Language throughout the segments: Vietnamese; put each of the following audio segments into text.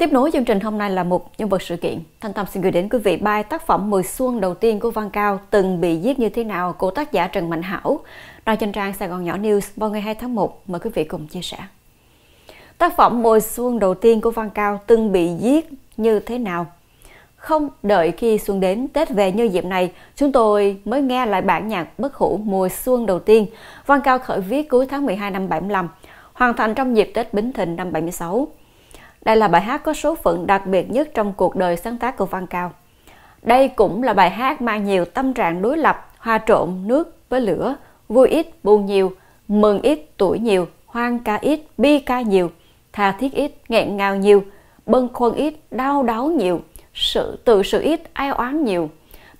Tiếp nối chương trình hôm nay là một nhân vật sự kiện. Thanh Tâm xin gửi đến quý vị bài tác phẩm Mười Xuân đầu tiên của Văn Cao từng bị giết như thế nào của tác giả Trần Mạnh Hảo. Đài trên trang Sài Gòn Nhỏ News vào ngày 2 tháng 1. Mời quý vị cùng chia sẻ. Tác phẩm Mùa Xuân đầu tiên của Văn Cao từng bị giết như thế nào? Không đợi khi xuân đến Tết về như dịp này, chúng tôi mới nghe lại bản nhạc bất hủ Mùa Xuân đầu tiên. Văn Cao khởi viết cuối tháng 12 năm 75, hoàn thành trong dịp Tết Bính Thịnh năm 76. Đây là bài hát có số phận đặc biệt nhất trong cuộc đời sáng tác của Văn Cao. Đây cũng là bài hát mang nhiều tâm trạng đối lập, hòa trộn nước với lửa, vui ít, buồn nhiều, mừng ít, tuổi nhiều, hoang ca ít, bi ca nhiều, tha thiết ít, nghẹn ngào nhiều, bâng khuâng ít, đau đớn nhiều, sự tự sự ít, ai oán nhiều,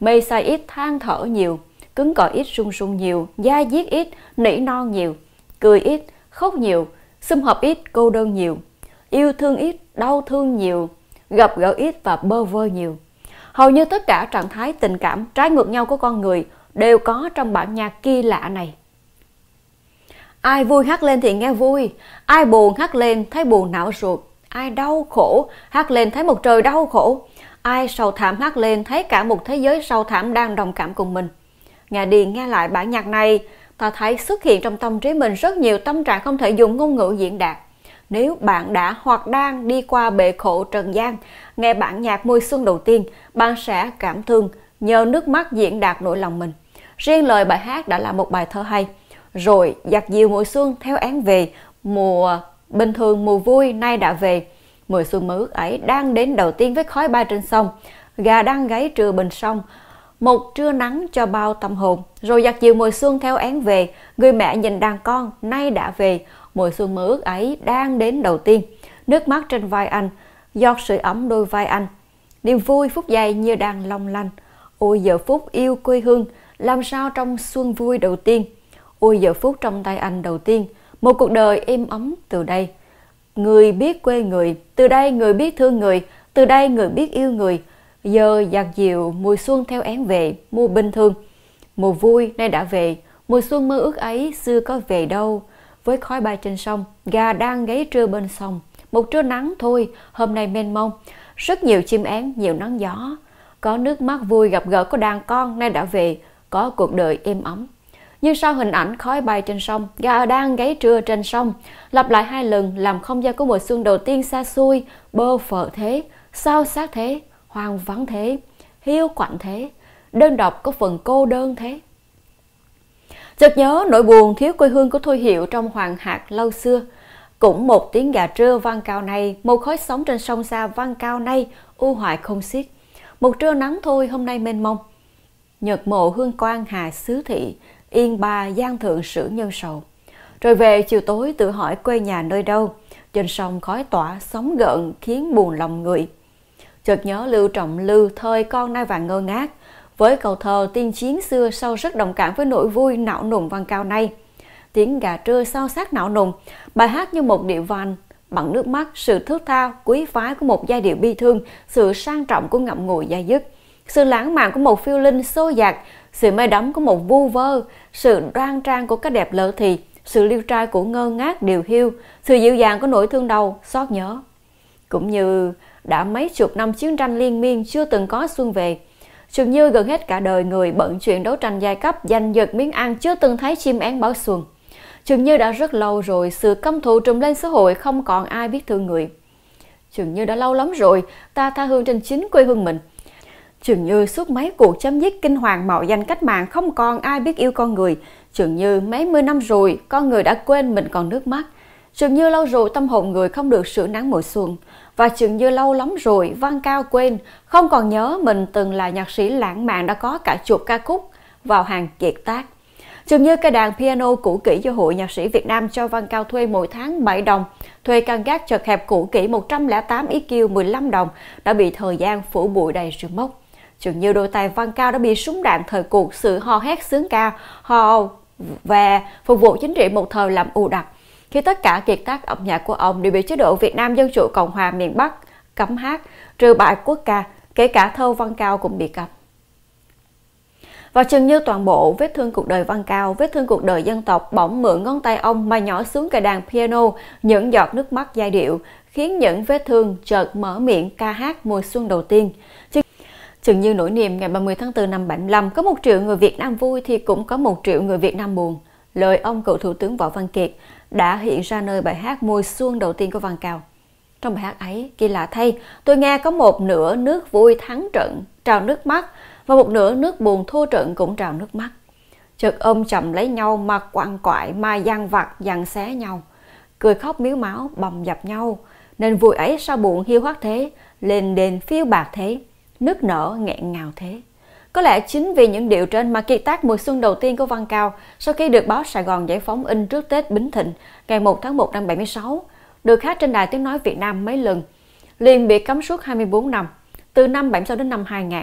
mê say ít, than thở nhiều, cứng cỏi ít, run run nhiều, da diết ít, nỉ non nhiều, cười ít, khóc nhiều, xâm hợp ít, cô đơn nhiều, yêu thương ít, đau thương nhiều, gặp gỡ ít và bơ vơ nhiều. Hầu như tất cả trạng thái tình cảm trái ngược nhau của con người đều có trong bản nhạc kỳ lạ này. Ai vui hát lên thì nghe vui, ai buồn hát lên thấy buồn não ruột, ai đau khổ hát lên thấy một trời đau khổ, ai sầu thảm hát lên thấy cả một thế giới sầu thảm đang đồng cảm cùng mình. Nghe đi nghe lại bản nhạc này, ta thấy xuất hiện trong tâm trí mình rất nhiều tâm trạng không thể dùng ngôn ngữ diễn đạt. Nếu bạn đã hoặc đang đi qua bể khổ trần gian, nghe bản nhạc mùi xuân đầu tiên, bạn sẽ cảm thương nhờ nước mắt diễn đạt nỗi lòng mình. Riêng lời bài hát đã là một bài thơ hay. Rồi giặt diều mùa xuân theo án về, mùa bình thường mùa vui nay đã về. Mùa xuân mới ước ấy đang đến đầu tiên với khói bay trên sông, gà đang gáy trưa bình sông, một trưa nắng cho bao tâm hồn. Rồi giặt diều mùa xuân theo án về, người mẹ nhìn đàn con nay đã về, mùa xuân mơ ước ấy đang đến đầu tiên. Nước mắt trên vai anh, giọt sưởi ấm đôi vai anh. Niềm vui phút giây như đang long lanh. Ôi giờ phút yêu quê hương, làm sao trong xuân vui đầu tiên. Ôi giờ phút trong tay anh đầu tiên, một cuộc đời êm ấm từ đây. Người biết quê người, từ đây người biết thương người, từ đây người biết yêu người. Giờ giặc diệu mùa xuân theo én về, mùa bình thường. Mùa vui nay đã về, mùa xuân mơ ước ấy xưa có về đâu với khói bay trên sông, gà đang gáy trưa bên sông. Một trưa nắng thôi, hôm nay mênh mông, rất nhiều chim én, nhiều nắng gió. Có nước mắt vui gặp gỡ của đàn con nay đã về, có cuộc đời êm ấm. Nhưng sau hình ảnh khói bay trên sông, gà đang gáy trưa trên sông, lặp lại hai lần làm không gian của mùa xuân đầu tiên xa xôi, bơ phờ thế, sao sát thế, hoang vắng thế, hiu quạnh thế, đơn độc có phần cô đơn thế. Chợt nhớ nỗi buồn thiếu quê hương của Thôi Hiệu trong Hoàng Hạc lâu xưa. Cũng một tiếng gà trưa vang cao này, một khói sóng trên sông xa vang cao nay, u hoại không xiết. Một trưa nắng thôi hôm nay mênh mông. Nhật mộ hương quang hà xứ thị, yên bà gian thượng sử nhân sầu. Rồi về chiều tối tự hỏi quê nhà nơi đâu, trên sông khói tỏa sóng gợn khiến buồn lòng người. Chợt nhớ Lưu Trọng Lưu thời con nay vàng ngơ ngác, với cầu thờ tiên chiến xưa sau rất đồng cảm với nỗi vui não nùng văn cao này. Tiếng gà trưa sao sát não nùng, bài hát như một điệu van bằng nước mắt, sự thước tha, quý phái của một giai điệu bi thương, sự sang trọng của ngậm ngùi gia dứt, sự lãng mạn của một phiêu linh xô dạt, sự mê đắm của một vu vơ, sự đoan trang của cái đẹp lỡ thì, sự liêu trai của ngơ ngác điều hiu, sự dịu dàng của nỗi thương đau, xót nhớ. Cũng như đã mấy chục năm chiến tranh liên miên chưa từng có xuân về, Dường như gần hết cả đời người bận chuyện đấu tranh giai cấp giành giật miếng ăn chưa từng thấy chim én báo xuồng. Dường như đã rất lâu rồi sự căm thù trùm lên xã hội không còn ai biết thương người. Dường như đã lâu lắm rồi ta tha hương trên chính quê hương mình. Dường như suốt mấy cuộc chấm dứt kinh hoàng mạo danh cách mạng không còn ai biết yêu con người. Dường như mấy mươi năm rồi con người đã quên mình còn nước mắt Dường như lâu rồi tâm hồn người không được sưởi nắng mùa xuân và dường như lâu lắm rồi Văn Cao quên không còn nhớ mình từng là nhạc sĩ lãng mạn đã có cả chục ca khúc vào hàng kiệt tác. Dường như cây đàn piano cũ kỹ do Hội Nhạc sĩ Việt Nam cho Văn Cao thuê mỗi tháng 7 đồng, thuê căn gác chật hẹp cũ kỹ 108 EQ 15 đồng đã bị thời gian phủ bụi đầy rừng mốc. Dường như đôi tay Văn Cao đã bị súng đạn thời cuộc sự hò hét sướng ca, hò và phục vụ chính trị một thời làm ù đặc khi tất cả kiệt tác âm nhạc của ông đều bị chế độ Việt Nam Dân Chủ Cộng Hòa miền Bắc cấm hát, trừ bài quốc ca, kể cả thơ Văn Cao cũng bị cấm. Và chừng như toàn bộ vết thương cuộc đời Văn Cao, vết thương cuộc đời dân tộc bỗng mượn ngón tay ông mà nhỏ xuống cây đàn piano, những giọt nước mắt giai điệu, khiến những vết thương chợt mở miệng ca hát mùa xuân đầu tiên. Chứ Chừng như nỗi niềm ngày 30 tháng 4 năm 75 có một triệu người Việt Nam vui thì cũng có một triệu người Việt Nam buồn. Lời ông cựu Thủ tướng Võ Văn Kiệt đã hiện ra nơi bài hát Mùa xuân đầu tiên của Văn Cao. Trong bài hát ấy, kỳ lạ thay, tôi nghe có một nửa nước vui thắng trận, trào nước mắt, và một nửa nước buồn thua trận cũng trào nước mắt. Chợt ôm chậm lấy nhau mà quăng quại, mà gian vặt, dằn xé nhau. Cười khóc miếu máu, bầm dập nhau. Nên vui ấy sao buồn hiu hoắt thế, lên đền phiêu bạc thế, nước nở nghẹn ngào thế. Có lẽ chính vì những điều trên mà kiệt tác mùa xuân đầu tiên của Văn Cao sau khi được báo Sài Gòn giải phóng in trước Tết Bính Thịnh ngày 1 tháng 1 năm 76, được hát trên đài tiếng nói Việt Nam mấy lần, liền bị cấm suốt 24 năm, từ năm 76 đến năm 2000.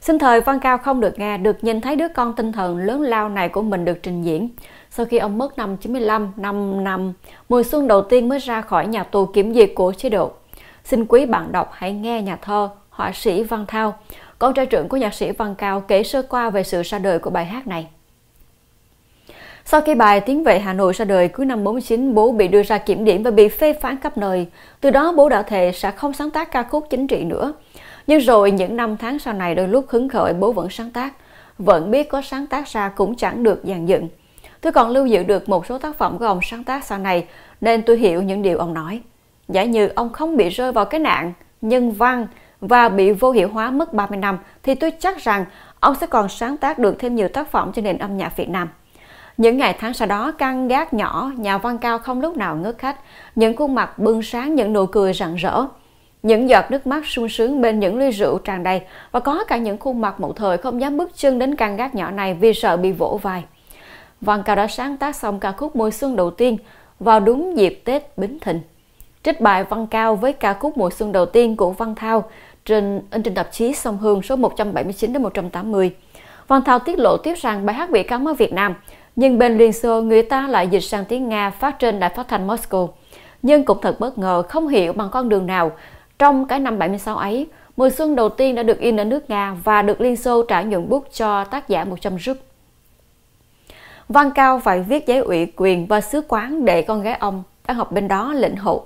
Xin thời Văn Cao không được nghe, được nhìn thấy đứa con tinh thần lớn lao này của mình được trình diễn. Sau khi ông mất năm 95, năm năm, mùa xuân đầu tiên mới ra khỏi nhà tù kiểm diệt của chế độ. Xin quý bạn đọc hãy nghe nhà thơ, họa sĩ Văn Thao, con trai trưởng của nhạc sĩ Văn Cao kể sơ qua về sự ra đời của bài hát này. Sau khi bài Tiến về Hà Nội ra đời cuối năm 49, bố bị đưa ra kiểm điểm và bị phê phán khắp nơi. Từ đó bố đã thề sẽ không sáng tác ca khúc chính trị nữa. Nhưng rồi những năm tháng sau này đôi lúc hứng khởi bố vẫn sáng tác. Vẫn biết có sáng tác ra cũng chẳng được dàn dựng. Tôi còn lưu giữ được một số tác phẩm của ông sáng tác sau này nên tôi hiểu những điều ông nói. Giả như ông không bị rơi vào cái nạn nhân văn và bị vô hiệu hóa mất 30 năm thì tôi chắc rằng ông sẽ còn sáng tác được thêm nhiều tác phẩm cho nền âm nhạc Việt Nam. Những ngày tháng sau đó, căn gác nhỏ, nhà văn cao không lúc nào ngớt khách, những khuôn mặt bưng sáng những nụ cười rạng rỡ. Những giọt nước mắt sung sướng bên những ly rượu tràn đầy và có cả những khuôn mặt một thời không dám bước chân đến căn gác nhỏ này vì sợ bị vỗ vai. Văn Cao đã sáng tác xong ca khúc Môi Xuân đầu tiên vào đúng dịp Tết Bính Thịnh trích bài Văn Cao với ca khúc Mùa xuân đầu tiên của Văn Thao trên in trên tạp chí Sông Hương số 179 đến 180. Văn Thao tiết lộ tiếp rằng bài hát bị cấm ở Việt Nam, nhưng bên Liên Xô người ta lại dịch sang tiếng Nga phát trên đài phát thanh Moscow. Nhưng cũng thật bất ngờ không hiểu bằng con đường nào. Trong cái năm 76 ấy, Mùa xuân đầu tiên đã được in ở nước Nga và được Liên Xô trả nhuận bút cho tác giả 100 rúp. Văn Cao phải viết giấy ủy quyền và sứ quán để con gái ông đang học bên đó lĩnh hội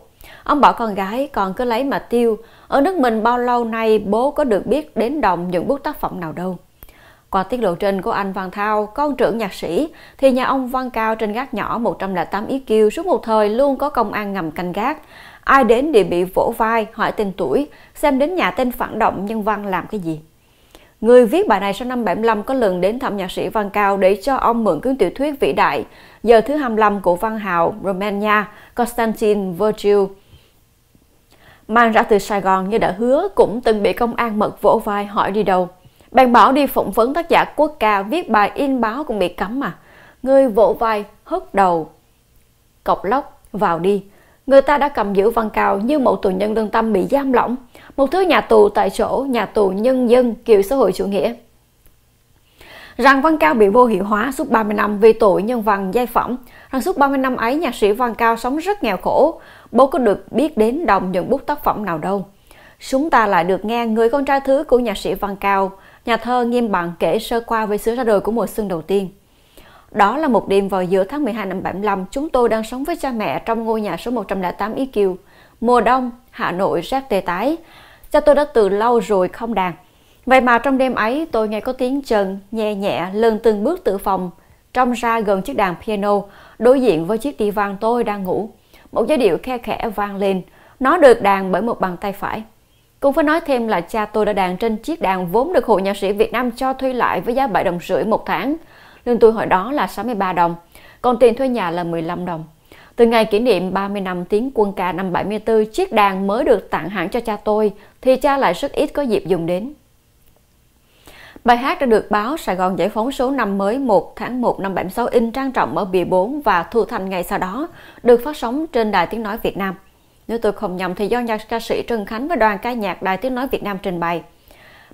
Ông bảo con gái còn cứ lấy mà tiêu. Ở nước mình bao lâu nay bố có được biết đến đồng những bức tác phẩm nào đâu. Qua tiết lộ trên của anh Văn Thao, con trưởng nhạc sĩ, thì nhà ông Văn Cao trên gác nhỏ 108 ý kiêu suốt một thời luôn có công an ngầm canh gác. Ai đến đều bị vỗ vai, hỏi tên tuổi, xem đến nhà tên phản động nhân văn làm cái gì. Người viết bài này sau năm 75 có lần đến thăm nhạc sĩ Văn Cao để cho ông mượn cuốn tiểu thuyết vĩ đại Giờ thứ 25 của văn hào Romania Constantin Virgil Mang ra từ Sài Gòn như đã hứa cũng từng bị công an mật vỗ vai hỏi đi đâu. Bạn bảo đi phỏng vấn tác giả quốc ca viết bài in báo cũng bị cấm mà. Người vỗ vai, hất đầu. Cọc lóc, vào đi. Người ta đã cầm giữ Văn Cao như một tù nhân lương tâm bị giam lỏng. Một thứ nhà tù tại chỗ, nhà tù nhân dân kiểu xã hội chủ nghĩa rằng Văn Cao bị vô hiệu hóa suốt 30 năm vì tội nhân văn giai phẩm, rằng suốt 30 năm ấy nhạc sĩ Văn Cao sống rất nghèo khổ, bố có được biết đến đồng những bút tác phẩm nào đâu. Chúng ta lại được nghe người con trai thứ của nhạc sĩ Văn Cao, nhà thơ Nghiêm Bằng kể sơ qua về sự ra đời của mùa xuân đầu tiên. Đó là một đêm vào giữa tháng 12 năm 75, chúng tôi đang sống với cha mẹ trong ngôi nhà số 108 Ý Kiều. Mùa đông, Hà Nội rét tê tái. Cha tôi đã từ lâu rồi không đàn. Vậy mà trong đêm ấy tôi nghe có tiếng trần nhẹ nhẹ lơn từng bước từ phòng, trong ra gần chiếc đàn piano, đối diện với chiếc đi vang tôi đang ngủ. Một giai điệu khe khẽ vang lên, nó được đàn bởi một bàn tay phải. Cũng phải nói thêm là cha tôi đã đàn trên chiếc đàn vốn được Hội Nhạc sĩ Việt Nam cho thuê lại với giá 7 đồng rưỡi một tháng. Lương tôi hồi đó là 63 đồng, còn tiền thuê nhà là 15 đồng. Từ ngày kỷ niệm 30 năm tiếng quân ca năm 74, chiếc đàn mới được tặng hẳn cho cha tôi, thì cha lại rất ít có dịp dùng đến. Bài hát đã được báo Sài Gòn Giải phóng số năm mới 1 tháng 1 năm 76 in trang trọng ở bìa 4 và thu thành ngày sau đó, được phát sóng trên Đài Tiếng Nói Việt Nam. Nếu tôi không nhầm thì do nhạc ca sĩ Trần Khánh và đoàn ca nhạc Đài Tiếng Nói Việt Nam trình bày.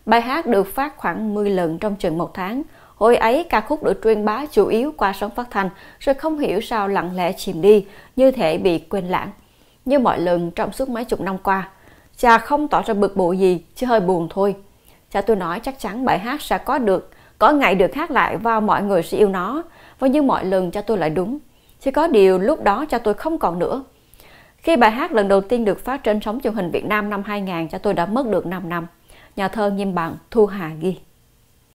Bài hát được phát khoảng 10 lần trong chừng một tháng. Hồi ấy, ca khúc được truyền bá chủ yếu qua sóng phát thanh, rồi không hiểu sao lặng lẽ chìm đi, như thể bị quên lãng. Như mọi lần trong suốt mấy chục năm qua, cha không tỏ ra bực bội gì, chỉ hơi buồn thôi. Cha tôi nói chắc chắn bài hát sẽ có được, có ngày được hát lại và mọi người sẽ yêu nó. Và vâng, như mọi lần cha tôi lại đúng. Chỉ có điều lúc đó cha tôi không còn nữa. Khi bài hát lần đầu tiên được phát trên sóng truyền hình Việt Nam năm 2000, cha tôi đã mất được 5 năm. Nhà thơ Nghiêm Bằng Thu Hà ghi.